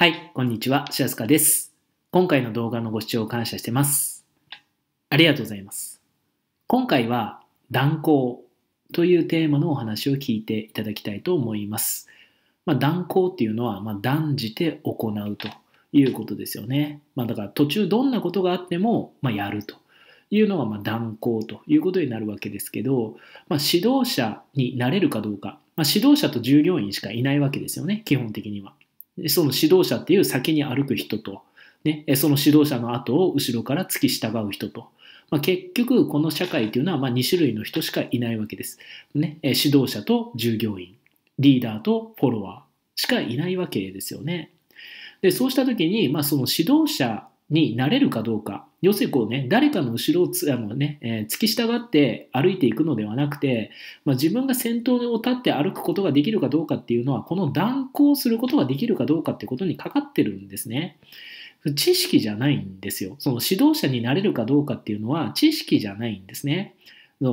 はい、こんにちは、すかです。今回の動画のご視聴感謝してます。ありがとうございます。今回は、断行というテーマのお話を聞いていただきたいと思います。まあ、断行っていうのは、まあ、断じて行うということですよね。まあ、だから途中どんなことがあっても、まあ、やると。いうのがまあ断行ということになるわけですけど、まあ、指導者になれるかどうか、まあ、指導者と従業員しかいないわけですよね、基本的には。その指導者っていう先に歩く人と、ね、その指導者の後を後ろから突き従う人と、まあ、結局この社会というのはま2種類の人しかいないわけです、ね、指導者と従業員リーダーとフォロワーしかいないわけですよねでそうした時に、まあ、その指導者になれるかどうか。要するにこうね、誰かの後ろをつあのね、えー、突き従って歩いていくのではなくて、まあ、自分が先頭を立って歩くことができるかどうかっていうのは、この断行することができるかどうかってことにかかってるんですね。知識じゃないんですよ。その指導者になれるかどうかっていうのは知識じゃないんですね。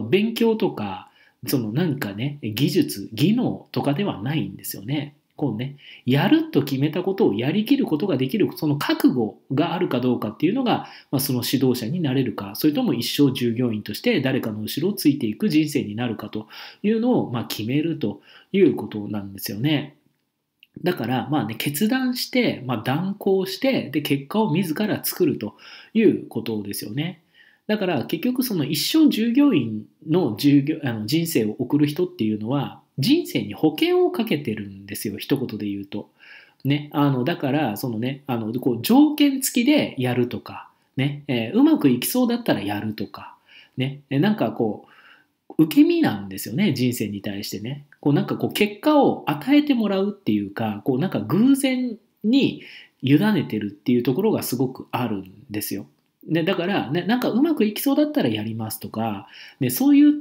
勉強とか、そのなんかね、技術、技能とかではないんですよね。こうね、やると決めたことをやりきることができる、その覚悟があるかどうかっていうのが、まあ、その指導者になれるか、それとも一生従業員として誰かの後ろをついていく人生になるかというのを、まあ、決めるということなんですよね。だから、まあね、決断して、まあ、断行して、で、結果を自ら作るということですよね。だから、結局、その一生従業員の従業あの人生を送る人っていうのは、人生に保険をかけてるんですよ、一言で言うと。ね、あの、だから、そのね、あの、こう、条件付きでやるとか、ね、えー、うまくいきそうだったらやるとか、ね、なんかこう、受け身なんですよね、人生に対してね。こう、なんかこう、結果を与えてもらうっていうか、こう、なんか偶然に委ねてるっていうところがすごくあるんですよ。ね、だから、ね、なんかうまくいきそうだったらやりますとか、ね、そういう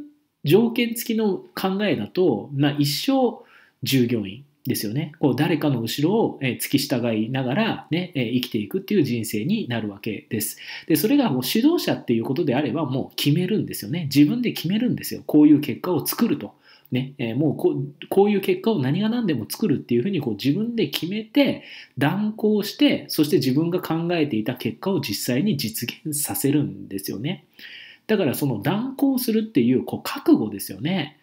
条件付きの考えだと、まあ、一生従業員ですよねこう誰かの後ろを付き従いながら、ね、生きていくっていう人生になるわけですでそれがもう指導者っていうことであればもう決めるんですよね自分で決めるんですよこういう結果を作ると。ねえもうここういう結果を何が何でも作るっていうふうにこう自分で決めて断行してそして自分が考えていた結果を実際に実現させるんですよね。だからその断行するっていうこう覚悟ですよね。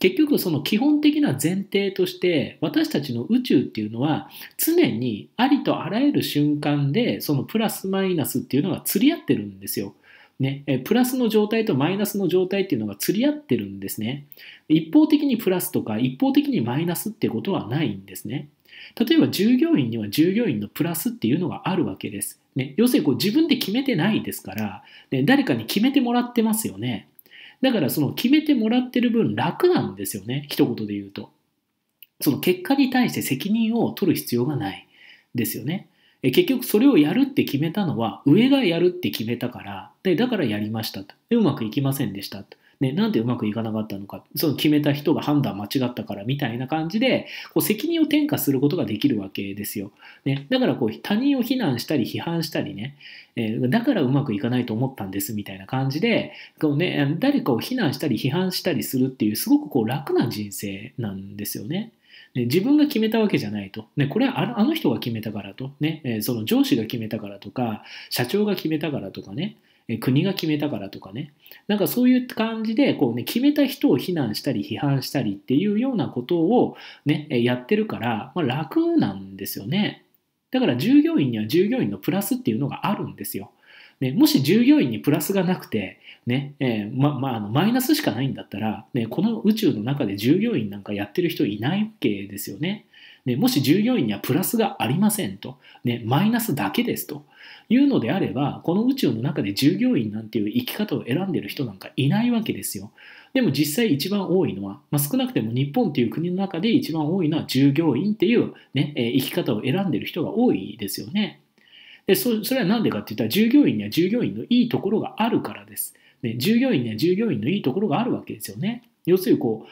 結局その基本的な前提として私たちの宇宙っていうのは常にありとあらゆる瞬間でそのプラスマイナスっていうのが釣り合ってるんですよ。ね、プラスの状態とマイナスの状態っていうのが釣り合ってるんですね。一方的にプラスとか一方的にマイナスってことはないんですね。例えば従業員には従業員のプラスっていうのがあるわけです。ね、要するにこう自分で決めてないですから、ね、誰かに決めてもらってますよね。だからその決めてもらってる分楽なんですよね。一言で言うと。その結果に対して責任を取る必要がないですよね。結局それをやるって決めたのは上がやるって決めたから、でだからやりましたと。うまくいきませんでしたと。ね、なんでうまくいかなかったのか、その決めた人が判断間違ったからみたいな感じで、こう責任を転嫁することができるわけですよ。ね、だからこう他人を非難したり批判したりね、えだからうまくいかないと思ったんですみたいな感じで、こうね、誰かを非難したり批判したりするっていう、すごくこう楽な人生なんですよね。ね、自分が決めたわけじゃないと、ね、これはあの人が決めたからと、ね、その上司が決めたからとか、社長が決めたからとかね、国が決めたからとかねなんかそういう感じでこう、ね、決めた人を非難したり批判したりっていうようなことを、ね、やってるから、まあ、楽なんですよねだから従業員には従業員のプラスっていうのがあるんですよ。ね、もし従業員にプラスがなくて、ねえー、ままあ、あのマイナスしかないんだったら、ね、この宇宙の中で従業員なんかやってる人いないわけですよね。ね、もし従業員にはプラスがありませんと、ね、マイナスだけですというのであれば、この宇宙の中で従業員なんていう生き方を選んでる人なんかいないわけですよ。でも実際一番多いのは、まあ、少なくても日本という国の中で一番多いのは従業員っていう、ね、生き方を選んでる人が多いですよね。でそそれは何でかって言ったら従業員には従業員のいいところがあるからです。従業員には従業員のいいところがあるわけですよね。要するにこう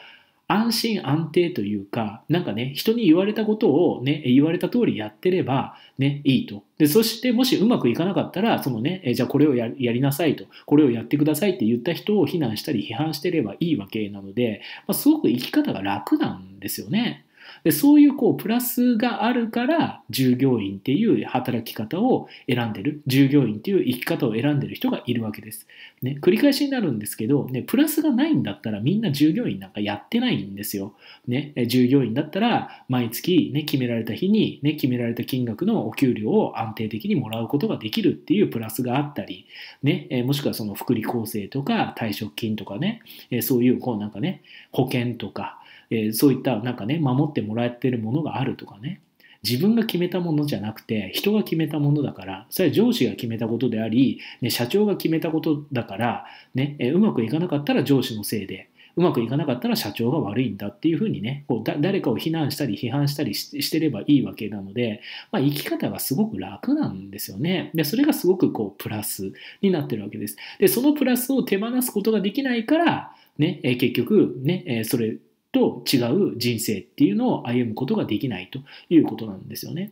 安心安定というか、なんかね、人に言われたことをね、言われた通りやってれば、ね、いいと。で、そしてもしうまくいかなかったら、そのね、えじゃあこれをやりなさいと、これをやってくださいって言った人を非難したり批判してればいいわけなので、まあ、すごく生き方が楽なんですよね。でそういうこうプラスがあるから従業員っていう働き方を選んでる従業員っていう生き方を選んでる人がいるわけです、ね、繰り返しになるんですけど、ね、プラスがないんだったらみんな従業員なんかやってないんですよ、ね、従業員だったら毎月、ね、決められた日に、ね、決められた金額のお給料を安定的にもらうことができるっていうプラスがあったり、ね、もしくはその福利厚生とか退職金とかねそういうこうなんかね保険とかえー、そういったなんかね、守ってもらえてるものがあるとかね、自分が決めたものじゃなくて人が決めたものだからそれは上司が決めたことであり、ね、社長が決めたことだから、ね、えうまくいかなかったら上司のせいでうまくいかなかったら社長が悪いんだっていうふうにねこうだ誰かを非難したり批判したりしてればいいわけなので、まあ、生き方がすごく楽なんですよねでそれがすごくこうプラスになってるわけですでそのプラスを手放すことができないからね、え結局ね、えそれと違う人生っていうのを歩むことができないということなんですよね。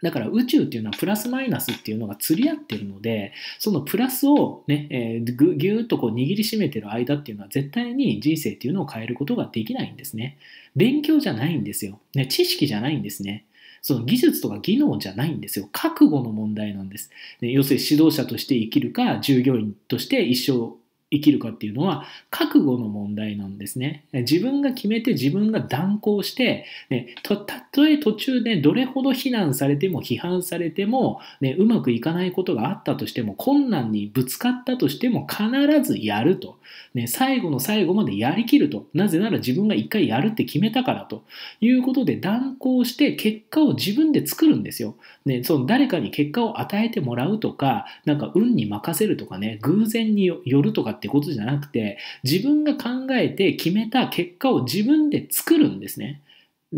だから宇宙っていうのはプラスマイナスっていうのが釣り合ってるので、そのプラスをね、えー、ぐぎゅーっとこう握りしめてる間っていうのは絶対に人生っていうのを変えることができないんですね。勉強じゃないんですよ。ね、知識じゃないんですね。その技術とか技能じゃないんですよ。覚悟の問題なんです。ね、要するに指導者として生きるか、従業員として一生生きるかっていうのは覚悟の問題なんですね。自分が決めて自分が断行して、ね、たとえ途中でどれほど非難されても批判されても、ね、うまくいかないことがあったとしても困難にぶつかったとしても必ずやると、ね、最後の最後までやりきるとなぜなら自分が一回やるって決めたからということで断行して結果を自分で作るんですよ。ね、その誰かに結果を与えてもらうとかなんか運に任せるとかね偶然によるとかってことじゃなくて、自分が考えて決めた結果を自分で作るんですね。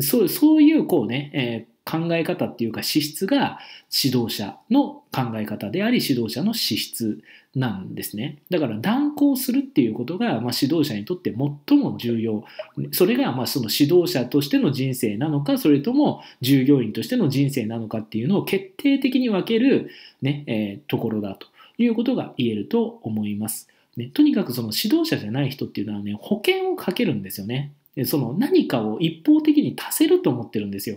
そうそういうこうね、えー、考え方っていうか資質が指導者の考え方であり指導者の資質なんですね。だから断行するっていうことが、まあ、指導者にとって最も重要。それがまあその指導者としての人生なのか、それとも従業員としての人生なのかっていうのを決定的に分けるね、えー、ところだということが言えると思います。ね、とにかくその指導者じゃない人っていうのはね、保険をかけるんですよね。その何かを一方的に足せると思ってるんですよ。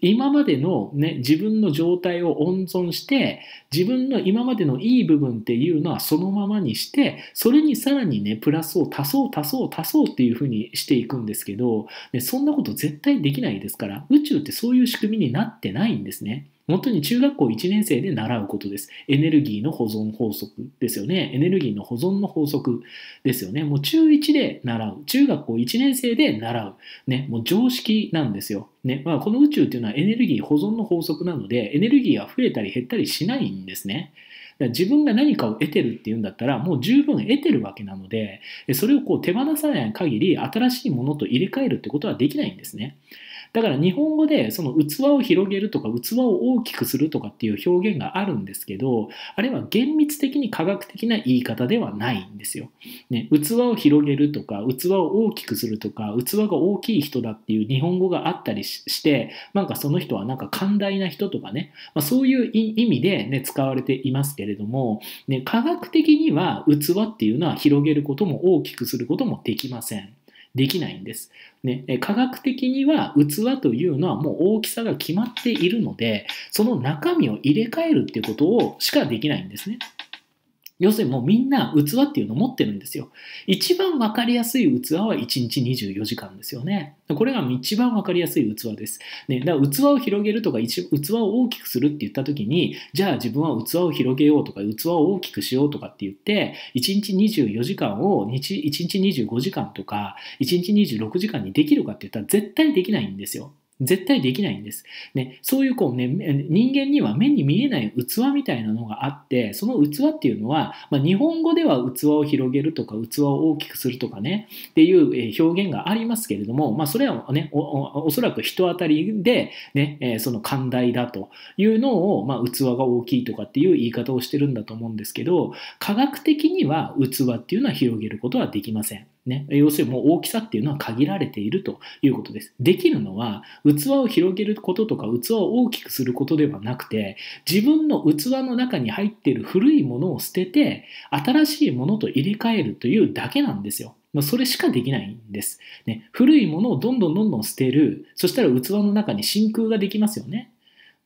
今までの、ね、自分の状態を温存して自分の今までのいい部分っていうのはそのままにしてそれにさらにねプラスを足そう足そう足そうっていうふうにしていくんですけど、ね、そんなこと絶対できないですから宇宙ってそういう仕組みになってないんですね。本当に中学校1年生で習うことです。エネルギーの保存法則ですよね。エネルギーの保存の法則ですよね。もう中1で習う。中学校1年生で習う。ね、もう常識なんですよ。ねまあ、この宇宙っていうのはエネルギー保存の法則なので、エネルギーが増えたり減ったりしないんですね。自分が何かを得てるっていうんだったら、もう十分得てるわけなので、それをこう手放さない限り、新しいものと入れ替えるってことはできないんですね。だから日本語でその器を広げるとか器を大きくするとかっていう表現があるんですけど、あれは厳密的に科学的な言い方ではないんですよ。ね、器を広げるとか、器を大きくするとか、器が大きい人だっていう日本語があったりして、なんかその人はなんか寛大な人とかね、まあ、そういう意味でね、使われていますけれども、ね、科学的には器っていうのは広げることも大きくすることもできません。できないんです。ね、科学的には器というのはもう大きさが決まっているので、その中身を入れ替えるっていうことをしかできないんですね。要するにもうみんな器っていうのを持ってるんですよ。一番わかりやすい器は1日24時間ですよね。これが一番わかりやすい器です。ね、だから器を広げるとか器を大きくするって言った時に、じゃあ自分は器を広げようとか器を大きくしようとかって言って、1日24時間を一1日25時間とか、1日26時間にできるかって言ったら絶対できないんですよ。絶対できないんです。ね、そういうこうね、人間には目に見えない器みたいなのがあって、その器っていうのは、まあ、日本語では器を広げるとか、器を大きくするとかね、っていう表現がありますけれども、まあ、それはねお、おそらく人当たりで、ね、その寛大だというのを、まあ、器が大きいとかっていう言い方をしてるんだと思うんですけど、科学的には器っていうのは広げることはできません。ね、要するにもう大きさっていうのは限られているということです。できるのは器を広げることとか器を大きくすることではなくて自分の器の中に入っている古いものを捨てて新しいものと入れ替えるというだけなんですよ。まあ、それしかできないんです、ね。古いものをどんどんどんどん捨てる。そしたら器の中に真空ができますよね。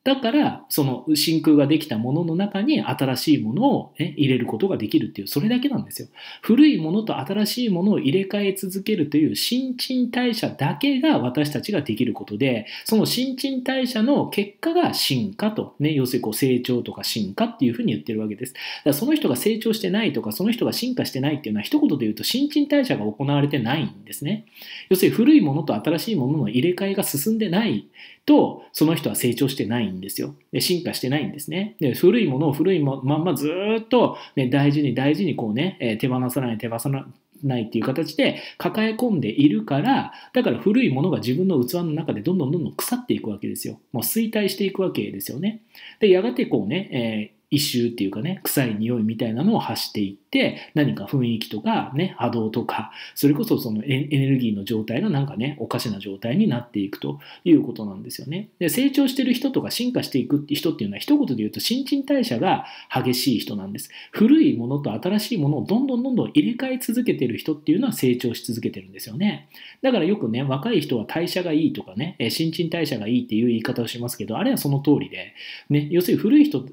だから、その真空ができたものの中に新しいものを、ね、入れることができるっていう、それだけなんですよ。古いものと新しいものを入れ替え続けるという新陳代謝だけが私たちができることで、その新陳代謝の結果が進化と、ね、要するにこう成長とか進化っていうふうに言ってるわけです。だからその人が成長してないとか、その人が進化してないっていうのは一言で言うと新陳代謝が行われてないんですね。要するに古いものと新しいものの入れ替えが進んでないと、その人は成長してないんですよ。で進化してないんですね。で古いものを古いまんまずっと、ね、大事に大事にこうね、え手放さない手放さない。ないっていう形で抱え込んでいるからだから古いものが自分の器の中でどんどんどんどん腐っていくわけですよもう衰退していくわけですよねでやがてこうね、えー異臭っていうかね、臭い匂いみたいなのを発していって、何か雰囲気とかね、波動とか、それこそそのエネルギーの状態がなんかね、おかしな状態になっていくということなんですよね。で、成長してる人とか進化していく人っていうのは一言で言うと新陳代謝が激しい人なんです。古いものと新しいものをどんどんどんどん入れ替え続けてる人っていうのは成長し続けてるんですよね。だからよくね、若い人は代謝がいいとかね、新陳代謝がいいっていう言い方をしますけど、あれはその通りで、ね、要するに古い人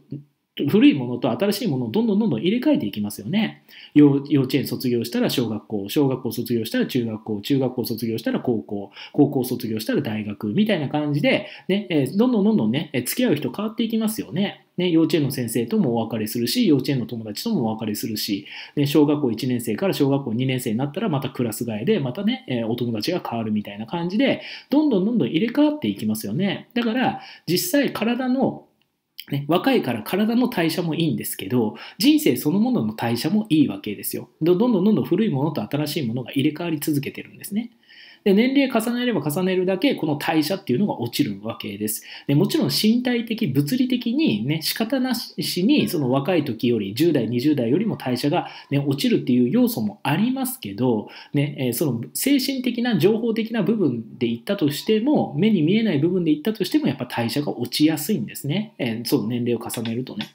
古いものと新しいものをどんどんどんどん入れ替えていきますよね。幼稚園卒業したら小学校、小学校卒業したら中学校、中学校卒業したら高校、高校卒業したら大学みたいな感じで、ね、えどんどんどんどんね、付き合う人変わっていきますよね。ね、幼稚園の先生ともお別れするし、幼稚園の友達ともお別れするし、ね、小学校1年生から小学校2年生になったらまたクラス替えで、またね、えお友達が変わるみたいな感じで、どんどんどんどん入れ替わっていきますよね。だから、実際体のね、若いから体の代謝もいいんですけど人生そのものの代謝もいいわけですよどんどんどんどん古いものと新しいものが入れ替わり続けてるんですねで、年齢重ねれば重ねるだけ、この代謝っていうのが落ちるわけです。で、もちろん身体的、物理的にね、仕方なしに、その若い時より、10代、20代よりも代謝が、ね、落ちるっていう要素もありますけど、ね、えその精神的な、情報的な部分でいったとしても、目に見えない部分でいったとしても、やっぱ代謝が落ちやすいんですね。えー、その年齢を重ねるとね。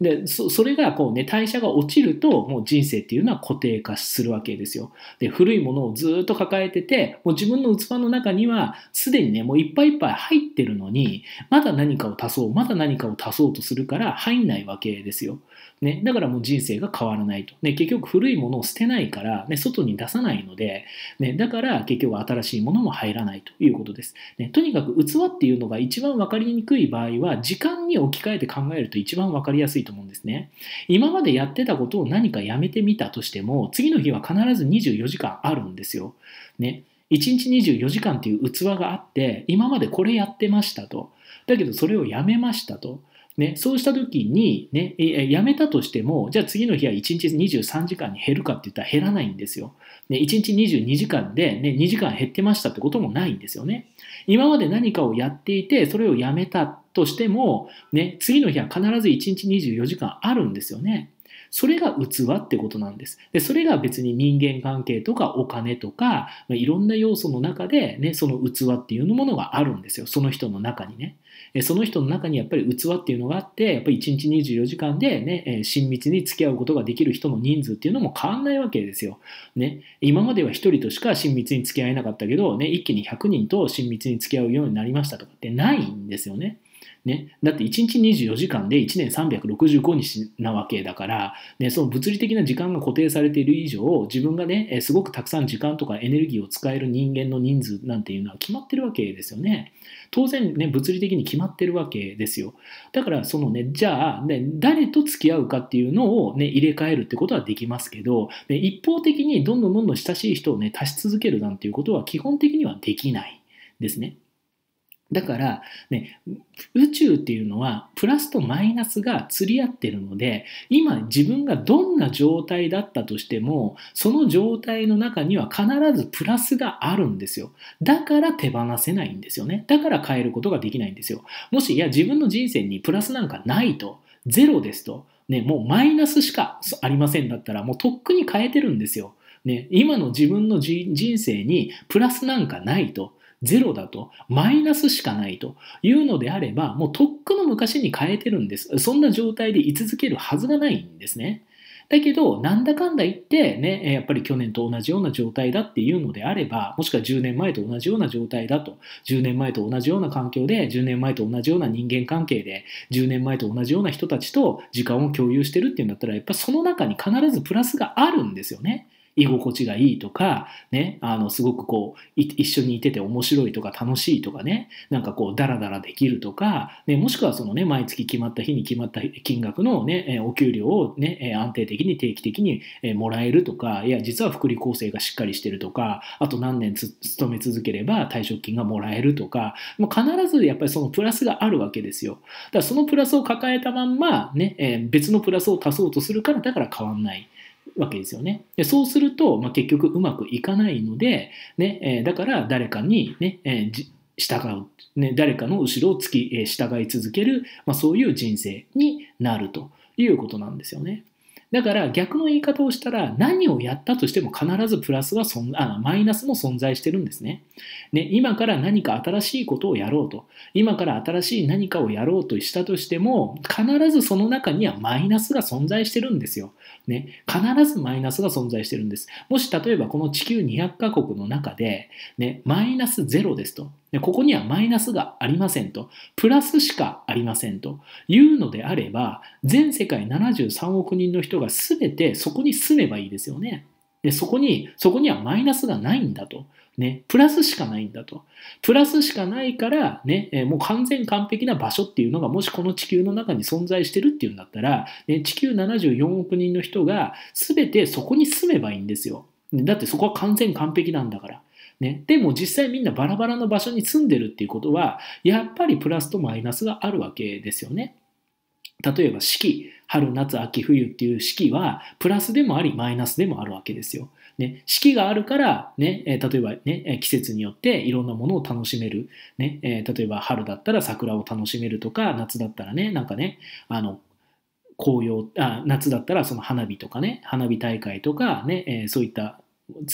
でそれがこう、ね、代謝が落ちるともう人生っていうのは固定化するわけですよ。で古いものをずっと抱えててもう自分の器の中にはすでにねもういっぱいいっぱい入ってるのにまだ何かを足そうまだ何かを足そうとするから入んないわけですよ。ね、だからもう人生が変わらないと、ね、結局古いものを捨てないから、ね、外に出さないので、ね、だから結局新しいものも入らないということです、ね、とにかく器っていうのが一番分かりにくい場合は時間に置き換えて考えると一番分かりやすいとと思うんですね。今までやってたことを何かやめてみたとしても、次の日は必ず24時間あるんですよ。ね。1日24時間っていう器があって、今までこれやってましたと。だけどそれをやめましたと。ね、そうした時に、ね、やめたとしても、じゃあ次の日は1日23時間に減るかって言ったら減らないんですよ。ね、1日22時間で、ね、2時間減ってましたってこともないんですよね。今まで何かをやっていて、それをやめたとしても、ね、次の日は必ず1日24時間あるんですよね。それが器ってことなんです。で、それが別に人間関係とかお金とか、まあ、いろんな要素の中で、ね、その器っていうものがあるんですよ。その人の中にね。その人の中にやっぱり器っていうのがあって、やっぱり1日24時間でね、親密に付き合うことができる人の人数っていうのも変わんないわけですよ。ね。今までは1人としか親密に付き合えなかったけど、ね、一気に100人と親密に付き合うようになりましたとかってないんですよね。ね、だって1日24時間で1年365日なわけだから、ね、その物理的な時間が固定されている以上自分がねすごくたくさん時間とかエネルギーを使える人間の人数なんていうのは決まってるわけですよね当然ね物理的に決まってるわけですよだからそのねじゃあ、ね、誰と付き合うかっていうのを、ね、入れ替えるってことはできますけど、ね、一方的にどんどんどんどん親しい人をね足し続けるなんていうことは基本的にはできないですね。だから、ね、宇宙っていうのはプラスとマイナスが釣り合ってるので今自分がどんな状態だったとしてもその状態の中には必ずプラスがあるんですよだから手放せないんですよねだから変えることができないんですよもしいや自分の人生にプラスなんかないとゼロですと、ね、もうマイナスしかありませんだったらもうとっくに変えてるんですよ、ね、今の自分の人生にプラスなんかないとゼロだと、マイナスしかないというのであれば、もうとっくの昔に変えてるんです。そんな状態で居続けるはずがないんですね。だけど、なんだかんだ言ってね、やっぱり去年と同じような状態だっていうのであれば、もしくは10年前と同じような状態だと、10年前と同じような環境で、10年前と同じような人間関係で、10年前と同じような人たちと時間を共有してるっていうんだったら、やっぱその中に必ずプラスがあるんですよね。居心地がいいとか、ね、あの、すごくこう、一緒にいてて面白いとか楽しいとかね、なんかこう、ダラダラできるとか、ね、もしくはそのね、毎月決まった日に決まった金額のね、お給料をね、安定的に定期的にもらえるとか、いや、実は福利厚生がしっかりしてるとか、あと何年勤め続ければ退職金がもらえるとか、必ずやっぱりそのプラスがあるわけですよ。だからそのプラスを抱えたまんま、ね、別のプラスを足そうとするから、だから変わんない。わけですよね。でそうすると、まあ、結局うまくいかないので、ねえー、だから誰かにね、えー、従う、ね、誰かの後ろを突き、えー、従い続ける、まあ、そういう人生になるということなんですよね。だから逆の言い方をしたら何をやったとしても必ずプラスはあマイナスも存在してるんですねね。今から何か新しいことをやろうと今から新しい何かをやろうとしたとしても必ずその中にはマイナスが存在してるんですよ。ね、必ずマイナスが存在してるんです。もし例えばこの地球200カ国の中で、ね、マイナス0ですとでここにはマイナスがありませんと、プラスしかありませんというのであれば、全世界73億人の人が全てそこに住めばいいですよね。でそこに、そこにはマイナスがないんだと。ね、プラスしかないんだと。プラスしかないから、ね、もう完全完璧な場所っていうのが、もしこの地球の中に存在してるっていうんだったら、ね、地球74億人の人が全てそこに住めばいいんですよ。だってそこは完全完璧なんだから。ね、でも実際みんなバラバラの場所に住んでるっていうことはやっぱりプラスとマイナスがあるわけですよね。例えば四季春夏秋冬っていう四季はプラスでもありマイナスでもあるわけですよ。ね、四季があるから、ね、例えば、ね、季節によっていろんなものを楽しめる、ねえ例えば春だったら桜を楽しめるとか夏だったらねなんかねあの紅葉あ夏だったらその花火とかね花火大会とかね、えそういった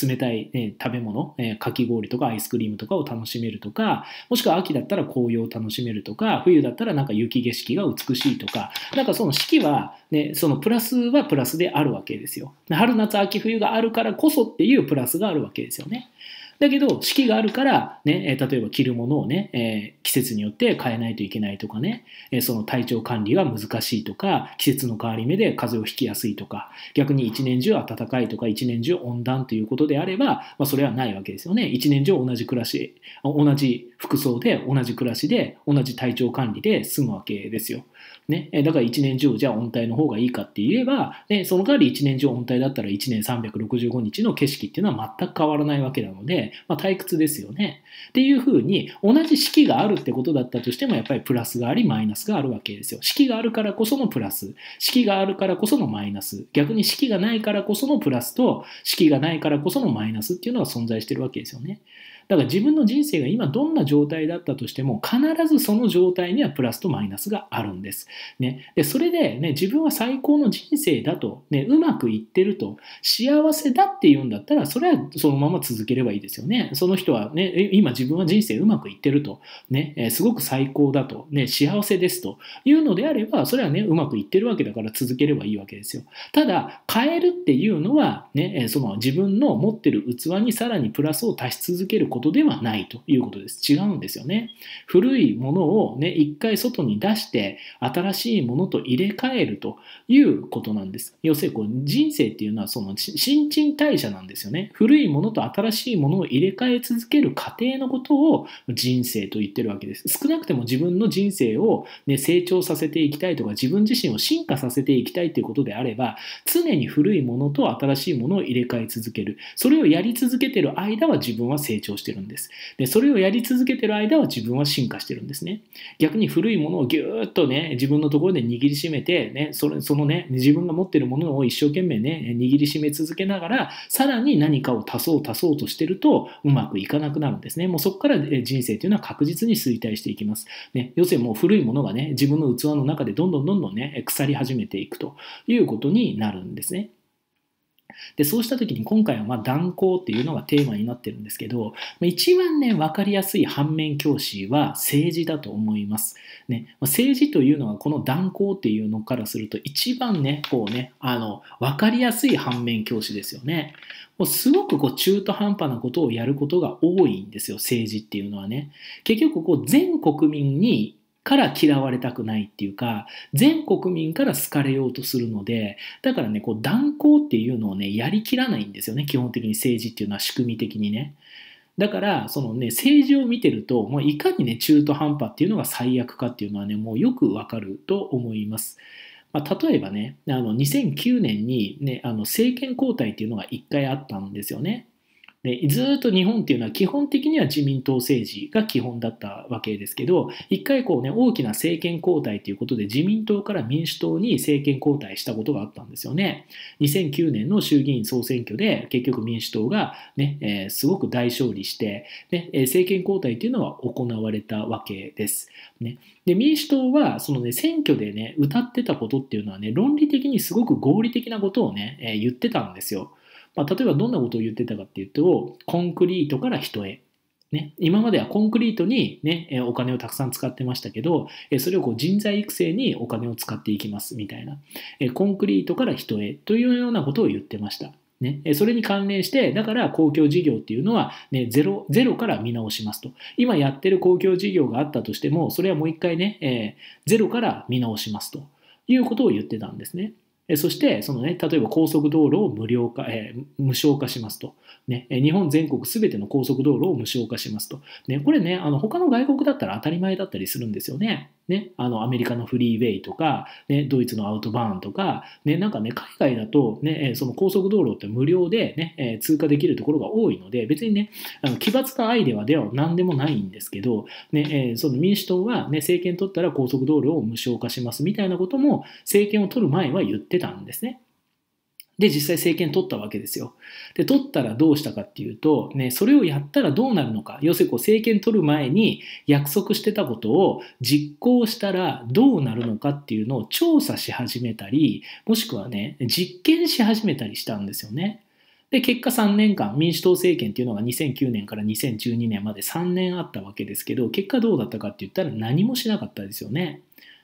冷たい、ね、食べ物、えー、かき氷とかアイスクリームとかを楽しめるとか、もしくは秋だったら紅葉を楽しめるとか、冬だったらなんか雪景色が美しいとか、なんかその四季は、ね、そのプラスはプラスであるわけですよ。春、夏、秋、冬があるからこそっていうプラスがあるわけですよね。だけど、四季があるから、ね、例えば着るものをね、えー、季節によって変えないといけないとかね、えー、その体調管理が難しいとか、季節の変わり目で風邪をひきやすいとか、逆に一年中暖かいとか、一年中温暖ということであれば、まあ、それはないわけですよね。一年中同じ暮らし、同じ服装で、同じ暮らしで、同じ体調管理で済むわけですよ。ね、だから1年中じゃあ温帯の方がいいかって言えば、ね、その代わり1年中温帯だったら1年365日の景色っていうのは全く変わらないわけなので、まあ、退屈ですよね。っていうふうに同じ式があるってことだったとしてもやっぱりプラスがありマイナスがあるわけですよ。式があるからこそのプラス式があるからこそのマイナス逆に式がないからこそのプラスと式がないからこそのマイナスっていうのが存在してるわけですよね。だから自分の人生が今どんな状態だったとしても、必ずその状態にはプラスとマイナスがあるんです。ね、でそれで、ね、自分は最高の人生だと、ね、うまくいってると、幸せだっていうんだったら、それはそのまま続ければいいですよね。その人は、ね、今自分は人生うまくいってると、ね、すごく最高だと、ね、幸せですというのであれば、それはね、うまくいってるわけだから続ければいいわけですよ。ただ、変えるっていうのは、ね、その自分の持ってる器にさらにプラスを足し続けることではないということです。違うんですよね。古いものをね、一回外に出して、新しいものと入れ替えるということなんです。要するにこう、人生っていうのはその新陳代謝なんですよね。古いものと新しいものを入れ替え続ける過程のことを人生と言ってるわけです。少なくても自分の人生を、ね、成長させていきたいとか、自分自身を進化させていきたいということであれば、常に古いものと新しいものを入れ替え続ける。それをやり続けてる間は自分は成長してしてるんです。で、それをやり続けてる間は自分は進化してるんですね。逆に古いものをぎゅーっとね、自分のところで握りしめて、ね、それそのね、自分が持ってるものを一生懸命ね、握りしめ続けながら、さらに何かを足そう足そうとしてると、うまくいかなくなるんですね。もうそこから人生というのは確実に衰退していきます。ね、要するにもう古いものがね、自分の器の中でどんどんどんどんね、腐り始めていくということになるんですね。でそうした時に今回はま断交っていうのがテーマになってるんですけど一番ね分かりやすい反面教師は政治だと思います、ね、政治というのはこの断交っていうのからすると一番ねこうねあの分かりやすい反面教師ですよねもうすごくこう中途半端なことをやることが多いんですよ政治っていうのはね結局こう全国民にから嫌われたくないっていうか、全国民から好かれようとするので、だからね、こう断交っていうのをね、やりきらないんですよね、基本的に政治っていうのは仕組み的にね。だから、そのね、政治を見てると、もういかにね、中途半端っていうのが最悪かっていうのはね、もうよくわかると思います。まあ、例えばね、あの2009年に、ね、あの政権交代っていうのが1回あったんですよね。でずっと日本っていうのは基本的には自民党政治が基本だったわけですけど一回こうね大きな政権交代ということで自民党から民主党に政権交代したことがあったんですよね2009年の衆議院総選挙で結局民主党がね、えー、すごく大勝利して、ね、政権交代っていうのは行われたわけです、ね、で民主党はそのね選挙でね歌ってたことっていうのはね論理的にすごく合理的なことをね、えー、言ってたんですよまあ、例えばどんなことを言ってたかっていうと、コンクリートから人へ。ね、今まではコンクリートに、ね、お金をたくさん使ってましたけどそれをこう人材育成にお金を使っていきますみたいなコンクリートから人へというようなことを言ってました、ね、それに関連してだから公共事業っていうのは、ね、ゼロゼロから見直しますと今やってる公共事業があったとしてもそれはもう一回ね、えー、ゼロから見直しますということを言ってたんですね。そして、そのね、例えば高速道路を無料化、えー、無償化しますと。ね、日本全国すべての高速道路を無償化しますと。ね、これね、あの他の外国だったら当たり前だったりするんですよね。ね、あのアメリカのフリーウェイとか、ね、ドイツのアウトバーンとか、ね、なんかね、海外だと、ね、その高速道路って無料で、ね、通過できるところが多いので、別にね、あの奇抜なアイデアでは何でもないんですけど、ね、その民主党は、ね、政権取ったら高速道路を無償化しますみたいなことも、政権を取る前は言ってたんですね。で、実際政権取ったわけですよ。で、取ったらどうしたかっていうと、ね、それをやったらどうなるのか。要するにこう政権取る前に約束してたことを実行したらどうなるのかっていうのを調査し始めたり、もしくはね、実験し始めたりしたんですよね。で、結果3年間、民主党政権っていうのが2009年から2012年まで3年あったわけですけど、結果どうだったかって言ったら何もしなかったですよね。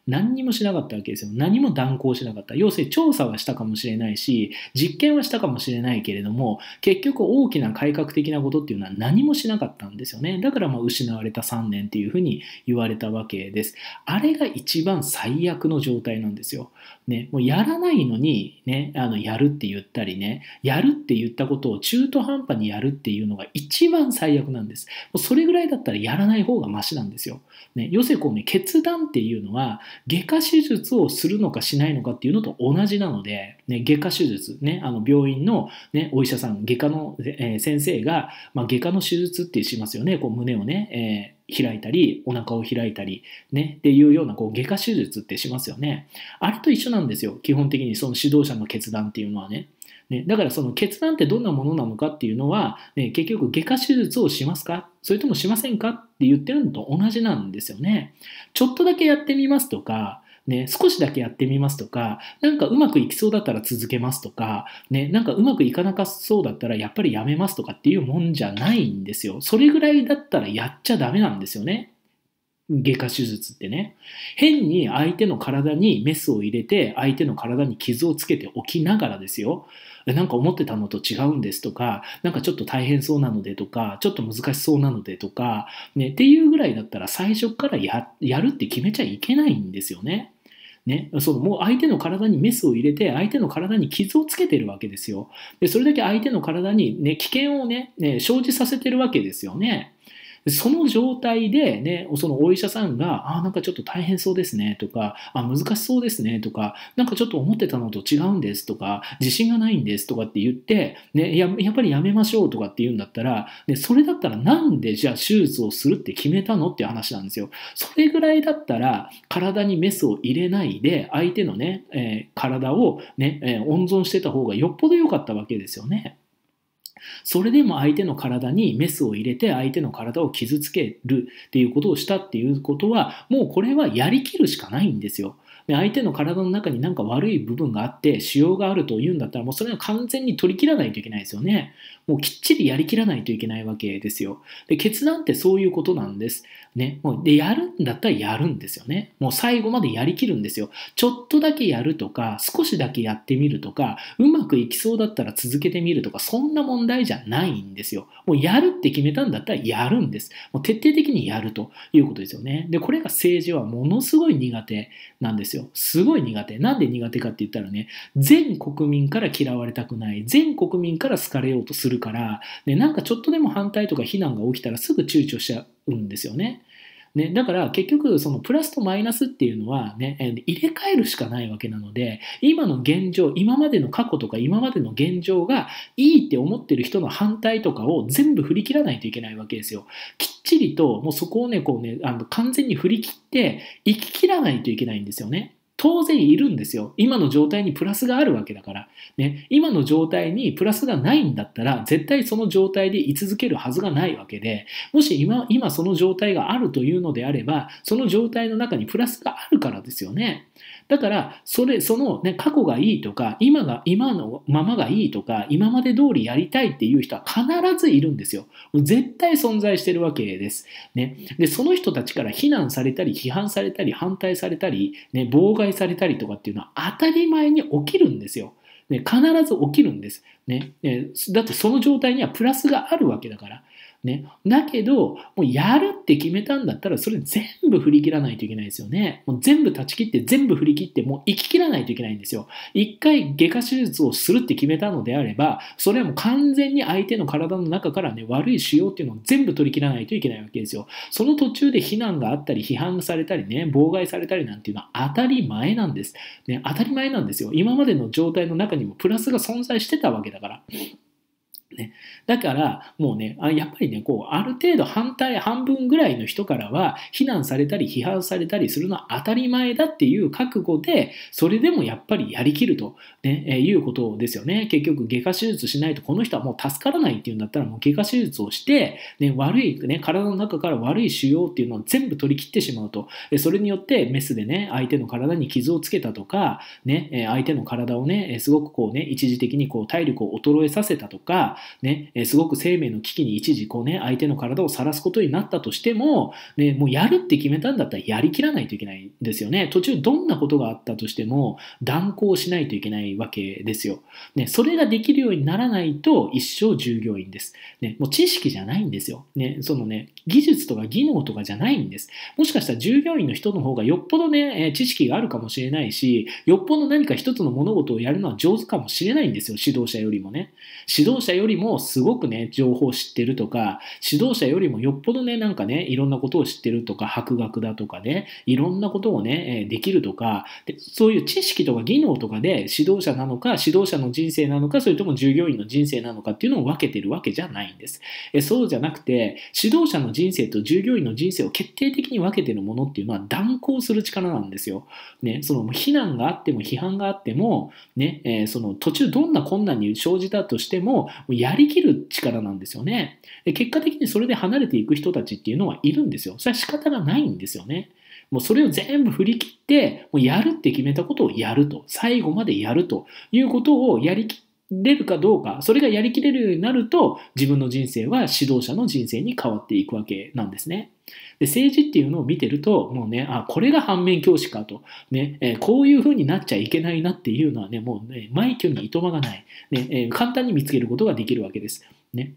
何にもしなかったわけですよ。何も断行しなかった。要するに調査はしたかもしれないし、実験はしたかもしれないけれども、結局大きな改革的なことっていうのは何もしなかったんですよね。だからまあ失われた3年っていうふうに言われたわけです。あれが一番最悪の状態なんですよ。ね、もうやらないのに、ね、あのやるって言ったりね、やるって言ったことを中途半端にやるっていうのが一番最悪なんです。もうそれぐらいだったらやらない方がマシなんですよ。ね、要するにこうね、決断っていうのは、外科手術をするのかしないのかっていうのと同じなので、ね、外科手術、ね、あの病院の、ね、お医者さん、外科の、えー、先生が、まあ、外科の手術ってしますよね、こう胸をね、えー開いたり、お腹を開いたり、ね、っていうような、こう、外科手術ってしますよね。あれと一緒なんですよ。基本的にその指導者の決断っていうのはね。ね、だからその決断ってどんなものなのかっていうのは、ね、結局外科手術をしますかそれともしませんかって言ってるのと同じなんですよね。ちょっとだけやってみますとか、ね、少しだけやってみますとか、なんかうまくいきそうだったら続けますとか、ね、なんかうまくいかなかそうだったらやっぱりやめますとかっていうもんじゃないんですよ。それぐらいだったらやっちゃダメなんですよね。外科手術ってね、変に相手の体にメスを入れて、相手の体に傷をつけておきながらですよ、なんか思ってたのと違うんですとか、なんかちょっと大変そうなのでとか、ちょっと難しそうなのでとか、ね、っていうぐらいだったら最初からやるって決めちゃいけないんですよね。ね、そのもう相手の体にメスを入れて相手の体に傷をつけてるわけですよ。でそれだけ相手の体に、ね、危険をね、ね、生じさせてるわけですよね。その状態で、ね、そのお医者さんが、あ、なんかちょっと大変そうですねとか、あ、難しそうですねとか、なんかちょっと思ってたのと違うんですとか、自信がないんですとかって言って、ね、ややっぱりやめましょうとかって言うんだったら、ね、それだったらなんでじゃあ手術をするって決めたのって話なんですよ。それぐらいだったら、体にメスを入れないで、相手のね、えー、体をね、えー、温存してた方がよっぽど良かったわけですよね。それでも相手の体にメスを入れて相手の体を傷つけるっていうことをしたっていうことは、もうこれはやりきるしかないんですよ。で相手の体の中になんか悪い部分があって、腫瘍があるというんだったら、もうそれは完全に取り切らないといけないですよね。もうきっちりやりきらないといけないわけですよ。で、決断ってそういうことなんです。ね。もうで、やるんだったらやるんですよね。もう最後までやりきるんですよ。ちょっとだけやるとか、少しだけやってみるとか、うまくいきそうだったら続けてみるとか、そんな問題じゃないんですよ。もうやるって決めたんだったらやるんです。もう徹底的にやるということですよね。で、これが政治はものすごい苦手なんですよ。すごい苦手。なんで苦手かって言ったらね、全国民から嫌われたくない。全国民から好かれようとするから、ね、なんかちょっとでも反対とか非難が起きたらすぐ躊躇しちゃうんですよね。ね、だから結局そのプラスとマイナスっていうのは、ね、入れ替えるしかないわけなので今の現状今までの過去とか今までの現状がいいって思ってる人の反対とかを全部振り切らないといけないわけですよ。きっちりともうそこをねこうねあの完全に振り切って生き切らないといけないんですよね。当然いるんですよ。今の状態にプラスがあるわけだから。ね、今の状態にプラスがないんだったら、絶対その状態で居続けるはずがないわけで、もし今、今その状態があるというのであれば、その状態の中にプラスがあるからですよね。だから、それ、そのね、過去がいいとか、今が、今のままがいいとか、今まで通りやりたいっていう人は必ずいるんですよ。絶対存在してるわけです。ね。で、その人たちから非難されたり、批判されたり、反対されたり、ね、妨害されたりとかっていうのは当たり前に起きるんですよ。ね、必ず起きるんです、ね。だってその状態にはプラスがあるわけだから。ね。だけど、もうやるって決めたんだったら、それ全部振り切らないといけないですよね。もう全部断ち切って、全部振り切って、もう生き切らないといけないんですよ。一回外科手術をするって決めたのであれば、それはもう完全に相手の体の中からね、悪い腫瘍っていうのを全部取り切らないといけないわけですよ。その途中で非難があったり、批判されたりね、妨害されたりなんていうのは当たり前なんです。ね、当たり前なんですよ。今までの状態の中にもプラスが存在してたわけだから。ね、だからもうねやっぱりねこうある程度反対半分ぐらいの人からは非難されたり批判されたりするのは当たり前だっていう覚悟でそれでもやっぱりやりきると、ねえー、いうことですよね結局外科手術しないとこの人はもう助からないっていうんだったらもう外科手術をして、ね、悪い、ね、体の中から悪い腫瘍っていうのを全部取り切ってしまうとそれによってメスでね相手の体に傷をつけたとか、ね、相手の体をねすごくこうね一時的にこう体力を衰えさせたとかね、すごく生命の危機に一時こうね、相手の体を晒すことになったとしても、ね、もうやるって決めたんだったらやりきらないといけないんですよね。途中どんなことがあったとしても断行しないといけないわけですよ。ね、それができるようにならないと一生従業員です。ね、もう知識じゃないんですよ。ね、そのね、技術とか技能とかじゃないんです。もしかしたら従業員の人の方がよっぽどね、知識があるかもしれないし、よっぽど何か一つの物事をやるのは上手かもしれないんですよ、指導者よりもね。指導者よりりもすごくね、情報を知ってるとか、指導者よりもよっぽどね、なんかね、いろんなことを知ってるとか、博学だとかね、いろんなことをね、できるとか、でそういう知識とか技能とかで指導者なのか、指導者の人生なのか、それとも従業員の人生なのかっていうのを分けてるわけじゃないんです。えそうじゃなくて、指導者の人生と従業員の人生を決定的に分けてるものっていうのは断行する力なんですよ。ね、その非難があっても批判があっても、ね、えー、その途中どんな困難に生じたとしても、もやりきる力なんですよね。で結果的にそれで離れていく人たちっていうのはいるんですよ。それは仕方がないんですよね。もうそれを全部振り切って、もうやるって決めたことをやると、最後までやるということをやりきっれるかどうか、それがやりきれるようになると、自分の人生は指導者の人生に変わっていくわけなんですね。で政治っていうのを見てると、もうね、あ、これが反面教師かと、ねえー、こういう風になっちゃいけないなっていうのはね、もうね、枚挙にいとまがない、ねえー、簡単に見つけることができるわけです。ね、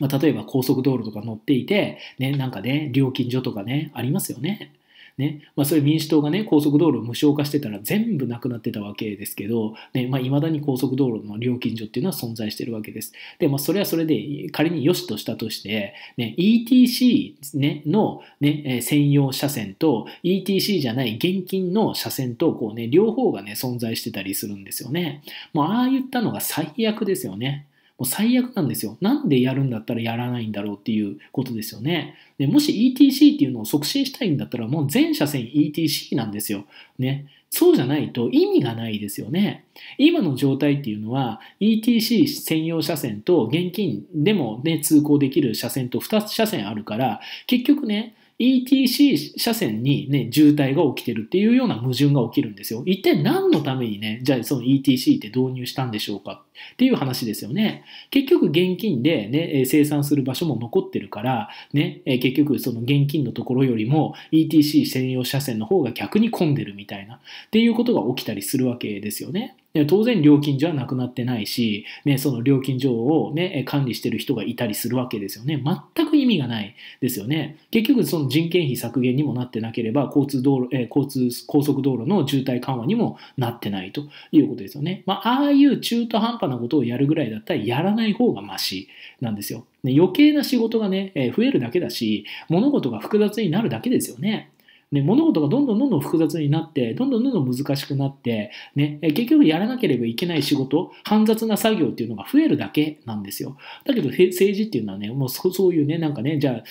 まあ、例えば高速道路とか乗っていて、ね、なんかね、料金所とかね、ありますよね。ねまあ、それ民主党がね高速道路を無償化してたら全部なくなってたわけですけどいまあ、未だに高速道路の料金所っていうのは存在してるわけです。で、まあ、それはそれで仮に良しとしたとして、ね、ETC、ね、の、ね、専用車線と ETC じゃない現金の車線とこう、ね、両方が、ね、存在してたりするんですよね。もうああいったのが最悪ですよね。もう最悪なんですよ。なんでやるんだったらやらないんだろうっていうことですよね。でもし ETC っていうのを促進したいんだったらもう全車線 ETC なんですよ。ね。そうじゃないと意味がないですよね。今の状態っていうのは ETC 専用車線と現金でもね、通行できる車線と2つ車線あるから、結局ね、ETC 車線にね、渋滞が起きてるっていうような矛盾が起きるんですよ。一体何のためにね、じゃあその ETC って導入したんでしょうかっていう話ですよね。結局現金で、ね、生産する場所も残ってるから、ね、結局その現金のところよりも ETC 専用車線の方が逆に混んでるみたいなっていうことが起きたりするわけですよね。当然料金所はなくなってないし、ね、その料金所を、ね、管理してる人がいたりするわけですよね。全く意味がないですよね。結局その人件費削減にもなってなければ交通道路、え交通高速道路の渋滞緩和にもなってないということですよね。まあ、ああいう中途半端なことをやるぐらいだったらやらない方がマシなんですよ。ね、余計な仕事がね、え増えるだけだし、物事が複雑になるだけですよね。ね、物事がどんどんどんどん複雑になって、どんどんどんどん難しくなって、ね、結局やらなければいけない仕事、煩雑な作業っていうのが増えるだけなんですよ。だけど政治っていうのはね、もうそういうね、なんかね、じゃ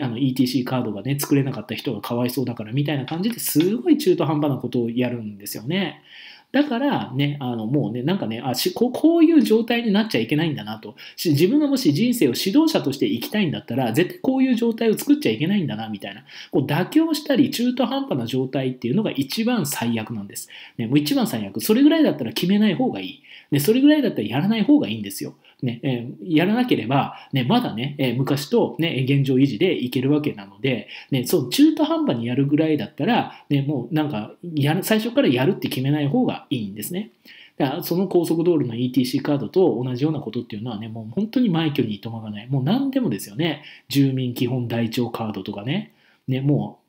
あ、あの ETC カードがね、作れなかった人がかわいそうだからみたいな感じですごい中途半端なことをやるんですよね。だからね、あの、もうね、なんかね、あしこ、こういう状態になっちゃいけないんだなと。自分がもし人生を指導者として生きたいんだったら、絶対こういう状態を作っちゃいけないんだな、みたいな。こう妥協したり、中途半端な状態っていうのが一番最悪なんです。ね、もう一番最悪。それぐらいだったら決めない方がいい。ね、それぐらいだったらやらない方がいいんですよ。ね、えー、やらなければ、ね、まだね、えー、昔と、ね、現状維持でいけるわけなので、ね、そう中途半端にやるぐらいだったら、ね、もうなんかやる、最初からやるって決めない方がいいんですね。だからその高速道路の ETC カードと同じようなことっていうのはね、もう本当に枚挙にいとまがない。もう何でもですよね。住民基本台帳カードとかね。ね、もう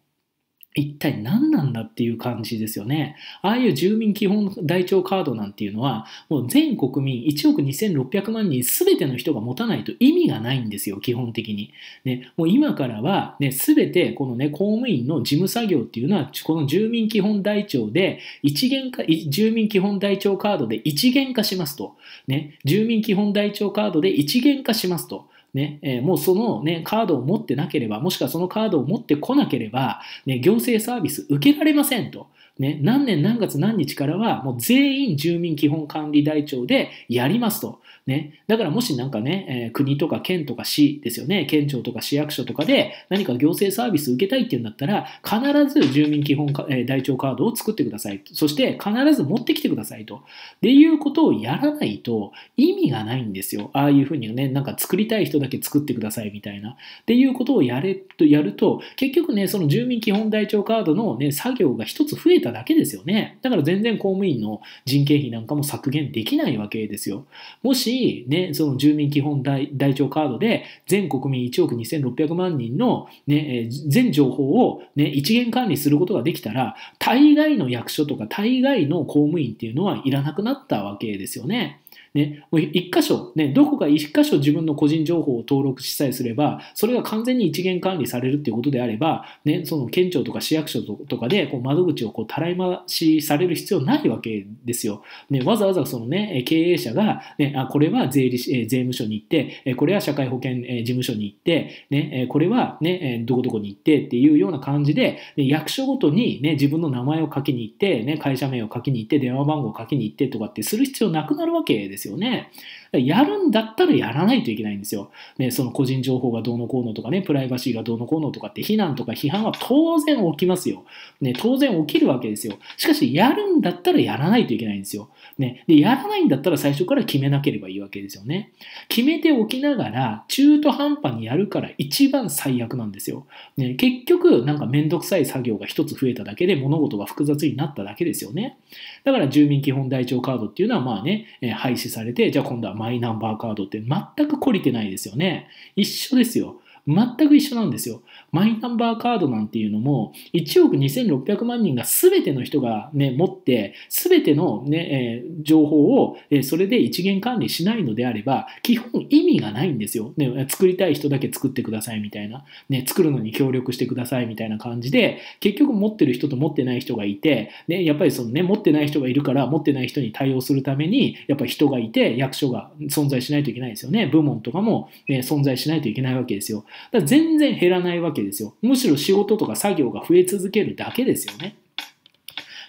一体何なんだっていう感じですよね。ああいう住民基本台帳カードなんていうのは、もう全国民1億2600万人全ての人が持たないと意味がないんですよ、基本的に。ね、もう今からは、ね、全てこのね、公務員の事務作業っていうのは、この住民基本台帳で一元化、住民基本台帳カードで一元化しますと。ね、住民基本台帳カードで一元化しますと。ねえー、もうその、ね、カードを持ってなければ、もしくはそのカードを持ってこなければ、ね、行政サービス受けられませんと。ね、何年何月何日からはもう全員住民基本管理台帳でやりますと。ね。だからもしなんかね、えー、国とか県とか市ですよね、県庁とか市役所とかで何か行政サービス受けたいっていうんだったら、必ず住民基本、えー、台帳カードを作ってください。そして必ず持ってきてくださいと。っていうことをやらないと意味がないんですよ。ああいうふうにね、なんか作りたい人だけ作ってくださいみたいな。っていうことをやれと、やると、結局ね、その住民基本台帳カードのね、作業が一つ増えただけですよね。だから全然公務員の人件費なんかも削減できないわけですよ。もしね、その住民基本台帳カードで全国民1億2600万人の、ね、全情報を、ね、一元管理することができたら、大概の役所とか大概の公務員っていうのはいらなくなったわけですよね。ね、もう一箇所、ね、どこか一箇所自分の個人情報を登録しさえすれば、それが完全に一元管理されるということであれば、ね、その県庁とか市役所とかでこう窓口をこうたらい回しされる必要ないわけですよ。ね、わざわざその、ね、経営者が、ね、あこれは税理士税務署に行って、これは社会保険事務所に行って、ね、これは、ね、どこどこに行ってっていうような感じで、ね、役所ごとに、ね、自分の名前を書きに行って、ね、会社名を書きに行って、電話番号を書きに行ってとかってする必要なくなるわけですよ。よね。やるんだったらやらないといけないんですよ。ね、その個人情報がどうのこうのとかね、プライバシーがどうのこうのとかって非難とか批判は当然起きますよ。ね、当然起きるわけですよ。しかし、やるんだったらやらないといけないんですよ。ね、で、やらないんだったら最初から決めなければいいわけですよね。決めておきながら、中途半端にやるから一番最悪なんですよ。ね、結局、なんかめんどくさい作業が一つ増えただけで物事が複雑になっただけですよね。だから住民基本台帳カードっていうのはまあね、廃止されて、じゃあ今度はマイナンバーカードって全く懲りてないですよね。一緒ですよ。全く一緒なんですよ。マイナンバーカードなんていうのも、1億2600万人が全ての人がね、持って、全てのね、えー、情報を、えー、それで一元管理しないのであれば、基本意味がないんですよ。ね、作りたい人だけ作ってくださいみたいな。ね、作るのに協力してくださいみたいな感じで、結局持ってる人と持ってない人がいて、ね、やっぱりそのね、持ってない人がいるから、持ってない人に対応するために、やっぱり人がいて、役所が存在しないといけないですよね。部門とかも、ね、存在しないといけないわけですよ。だから全然減らないわけけですよ。むしろ仕事とか作業が増え続けるだけですよね。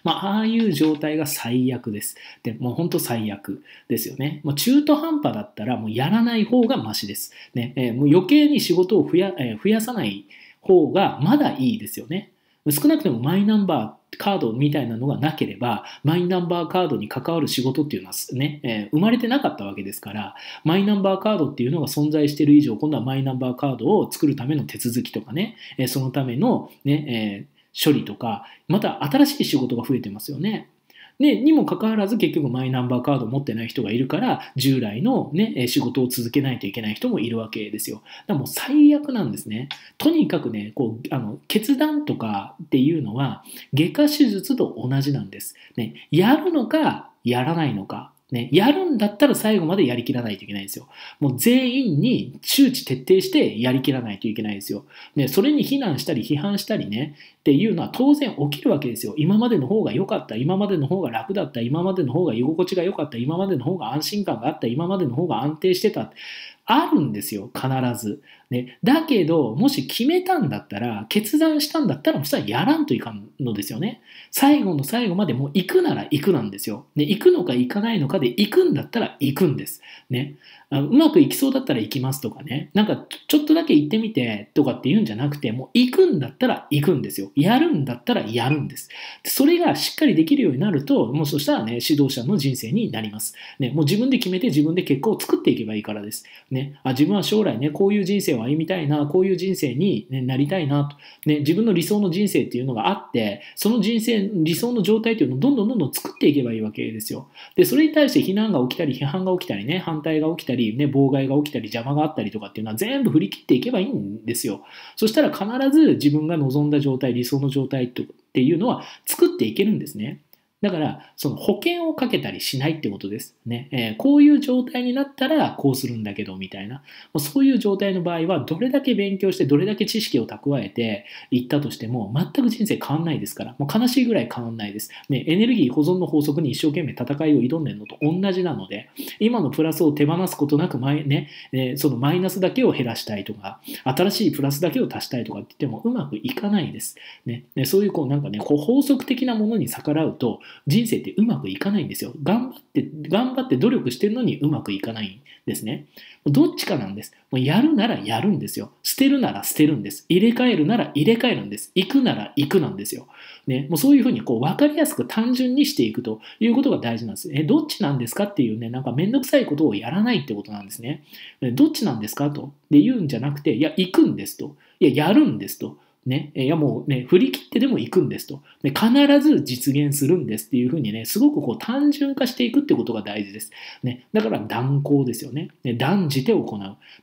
まあ、ああいう状態が最悪です。で、もうほ最悪ですよね。もう中途半端だったら、もうやらない方がマシです。ね、えー、もう余計に仕事を増やえー、え増やさない方がまだいいですよね。少なくともマイナンバーカードみたいなのがなければ、マイナンバーカードに関わる仕事っていうのはね、えー、生まれてなかったわけですから、マイナンバーカードっていうのが存在している以上、今度はマイナンバーカードを作るための手続きとかね、えー、そのためのね、えー、処理とか、また新しい仕事が増えてますよね。でにもかかわらず結局マイナンバーカードを持ってない人がいるから従来の、ね、仕事を続けないといけない人もいるわけですよ。だもう最悪なんですね。とにかくねこうあの決断とかっていうのは外科手術と同じなんです。ね、やるのかやらないのかね、やるんだったら最後までやりきらないといけないんですよ。もう全員に周知徹底してやりきらないといけないですよ。ね、それに非難したり批判したりね、っていうのは当然起きるわけですよ。今までの方が良かった、今までの方が楽だった、今までの方が居心地が良かった、今までの方が安心感があった、今までの方が安定してた。あるんですよ、必ず。ね、だけど、もし決めたんだったら、決断したんだったら、そしたらやらんといかんのですよね。最後の最後までもう行くなら行くなんですよ。ね、行くのか行かないのかで、行くんだったら行くんです。ね。あうまくいきそうだったら行きますとかね。なんか、ちょっとだけ行ってみてとかって言うんじゃなくて、もう行くんだったら行くんですよ。やるんだったらやるんです。それがしっかりできるようになると、もうそしたらね、指導者の人生になります。ね、もう自分で決めて自分で結果を作っていけばいいからです。ね。あ、自分は将来ね、こういう人生をを歩みたいな、こういう人生に、ね、なりたいなと、ね、自分の理想の人生っていうのがあって、その人生、理想の状態っていうのをどんどんどんどん作っていけばいいわけですよ。で、それに対して非難が起きたり、批判が起きたりね、反対が起きたり、ね、妨害が起きたり、邪魔があったりとかっていうのは全部振り切っていけばいいんですよ。そしたら必ず自分が望んだ状態、理想の状態っていうのは作っていけるんですね。だから、その保険をかけたりしないってことです。ね。えー、こういう状態になったらこうするんだけど、みたいな。そういう状態の場合は、どれだけ勉強して、どれだけ知識を蓄えていったとしても、全く人生変わんないですから。もう悲しいぐらい変わんないです。ね、エネルギー保存の法則に一生懸命戦いを挑んでるのと同じなので、今のプラスを手放すことなく、ね、えそのマイナスだけを減らしたいとか、新しいプラスだけを足したいとかって言っても、うまくいかないです。ね。ねそういう、こう、なんかね、こう法則的なものに逆らうと、人生ってうまくいかないんですよ。頑張って、頑張って努力してるのにうまくいかないんですね。どっちかなんです。もうやるならやるんですよ。捨てるなら捨てるんです。入れ替えるなら入れ替えるんです。行くなら行くなんですよ。ね、もうそういうふうにこう分かりやすく単純にしていくということが大事なんです。え、どっちなんですかっていうね、なんかめんどくさいことをやらないってことなんですね。どっちなんですかと。で、言うんじゃなくて、いや、行くんですと。いや、やるんですと。ね、いやもうね、振り切ってでも行くんですと。で必ず実現するんですっていうふうにね、すごくこう単純化していくってことが大事です。ね、だから断行ですよね。ね断じて行う。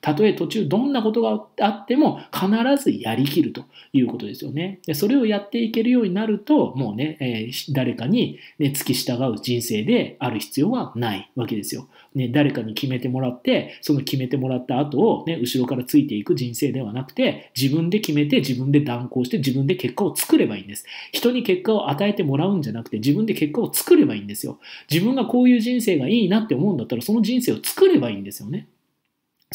たとえ途中どんなことがあっても必ずやりきるということですよね。でそれをやっていけるようになると、もうね、えー、誰かに、ね、付き従う人生である必要はないわけですよ。ね、誰かに決めてもらって、その決めてもらった後を、ね、後ろからついていく人生ではなくて、自分で決めて、自分で断行して、自分で結果を作ればいいんです。人に結果を与えてもらうんじゃなくて、自分で結果を作ればいいんですよ。自分がこういう人生がいいなって思うんだったら、その人生を作ればいいんですよね。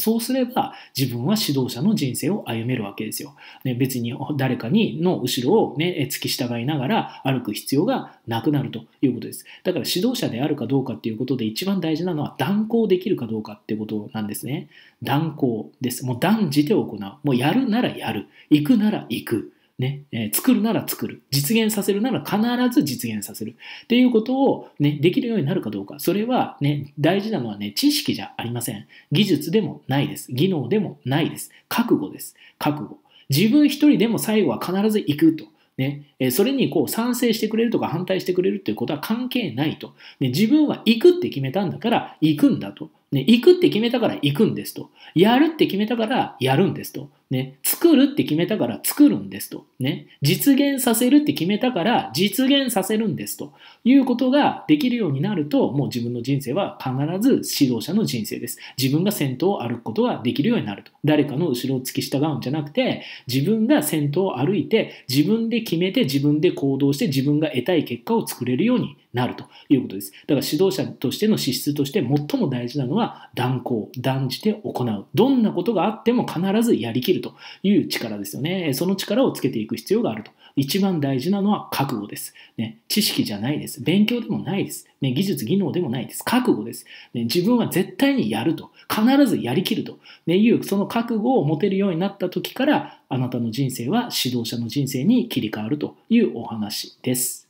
そうすれば自分は指導者の人生を歩めるわけですよ。ね、別に誰かにの後ろを、ね、突き従いながら歩く必要がなくなるということです。だから指導者であるかどうかっていうことで一番大事なのは断行できるかどうかってことなんですね。断行です。もう断じて行う。もうやるならやる。行くなら行く。ね、え作るなら作る。実現させるなら必ず実現させる。っていうことを、ね、できるようになるかどうか。それは、ね、大事なのはね、知識じゃありません。技術でもないです。技能でもないです。覚悟です。覚悟。自分一人でも最後は必ず行くと。ね、それにこう賛成してくれるとか反対してくれるっていうことは関係ないと。ね、自分は行くって決めたんだから行くんだと。ね、行くって決めたから行くんですと。やるって決めたからやるんですと。ね、作るって決めたから作るんですと。ね、実現させるって決めたから実現させるんですということができるようになると、もう自分の人生は必ず指導者の人生です。自分が先頭を歩くことができるようになると。誰かの後ろを突き従うんじゃなくて、自分が先頭を歩いて、自分で決めて、自分で行動して、自分が得たい結果を作れるようになるということです。だから指導者としての資質として最も大事なのは断行、断じて行う。どんなことがあっても必ずやりきるという力ですよね。その力をつけていく必要があると。一番大事なのは覚悟です。ね、知識じゃないです。勉強でもないです。ね、技術、技能でもないです。覚悟です、ね。自分は絶対にやると。必ずやりきると、ね、いう、その覚悟を持てるようになった時から、あなたの人生は指導者の人生に切り替わるというお話です。